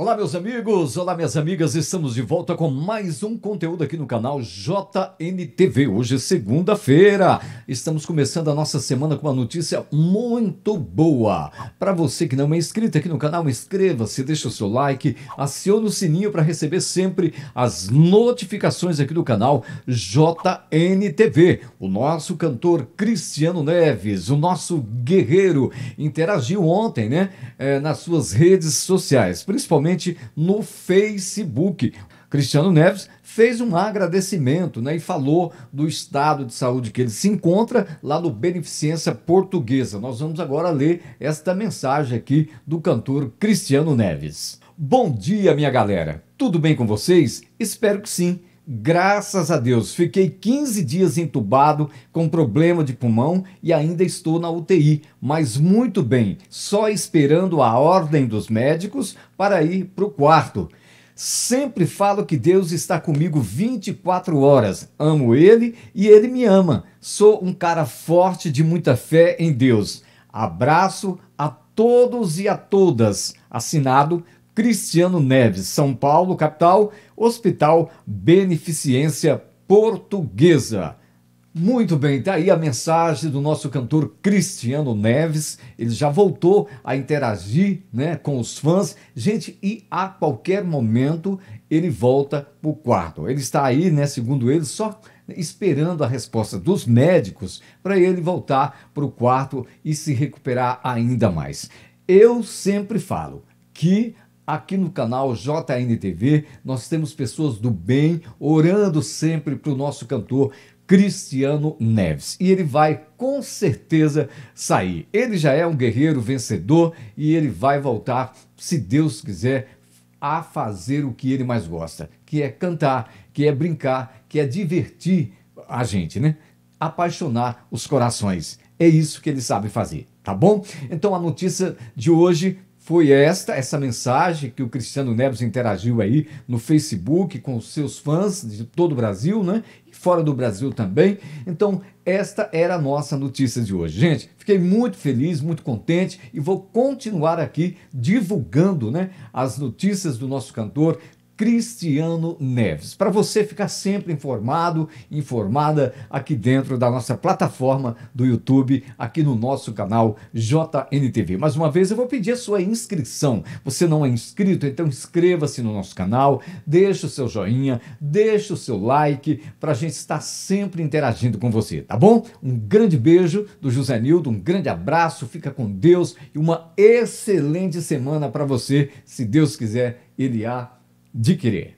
Olá, meus amigos, olá, minhas amigas, estamos de volta com mais um conteúdo aqui no canal JNTV. Hoje é segunda-feira, estamos começando a nossa semana com uma notícia muito boa. Para você que não é inscrito aqui no canal, inscreva-se, deixa o seu like, acione o sininho para receber sempre as notificações aqui do canal JNTV. O nosso cantor Cristiano Neves, o nosso guerreiro, interagiu ontem, né, é, nas suas redes sociais, principalmente diretamente no Facebook. Cristiano Neves fez um agradecimento né, e falou do estado de saúde que ele se encontra lá no Beneficência Portuguesa. Nós vamos agora ler esta mensagem aqui do cantor Cristiano Neves. Bom dia, minha galera! Tudo bem com vocês? Espero que sim. Graças a Deus, fiquei 15 dias entubado com problema de pulmão e ainda estou na UTI, mas muito bem, só esperando a ordem dos médicos para ir para o quarto. Sempre falo que Deus está comigo 24 horas. Amo Ele e Ele me ama. Sou um cara forte de muita fé em Deus. Abraço a todos e a todas. Assinado Cristiano Neves, São Paulo, capital, Hospital Beneficência Portuguesa. Muito bem, tá aí a mensagem do nosso cantor Cristiano Neves. Ele já voltou a interagir, né, com os fãs. Gente, e a qualquer momento ele volta pro quarto. Ele está aí, né, segundo ele, só esperando a resposta dos médicos para ele voltar pro quarto e se recuperar ainda mais. Eu sempre falo que aqui no canal JNTV, nós temos pessoas do bem orando sempre para o nosso cantor Cristiano Neves. E ele vai com certeza sair. Ele já é um guerreiro vencedor e ele vai voltar, se Deus quiser, a fazer o que ele mais gosta, que é cantar, que é brincar, que é divertir a gente, né? Apaixonar os corações. É isso que ele sabe fazer, tá bom? Então a notícia de hoje foi esta essa mensagem que o Cristiano Neves interagiu aí no Facebook com seus fãs de todo o Brasil, né? E fora do Brasil também. Então, esta era a nossa notícia de hoje. Gente, fiquei muito feliz, muito contente e vou continuar aqui divulgando, né, as notícias do nosso cantor Cristiano Neves. Para você ficar sempre informado, informada aqui dentro da nossa plataforma do YouTube, aqui no nosso canal JNTV. Mais uma vez eu vou pedir a sua inscrição. Você não é inscrito, então inscreva-se no nosso canal, deixe o seu joinha, deixe o seu like para a gente estar sempre interagindo com você, tá bom? Um grande beijo do José Nildo, um grande abraço, fica com Deus e uma excelente semana para você, se Deus quiser, ele há дикери.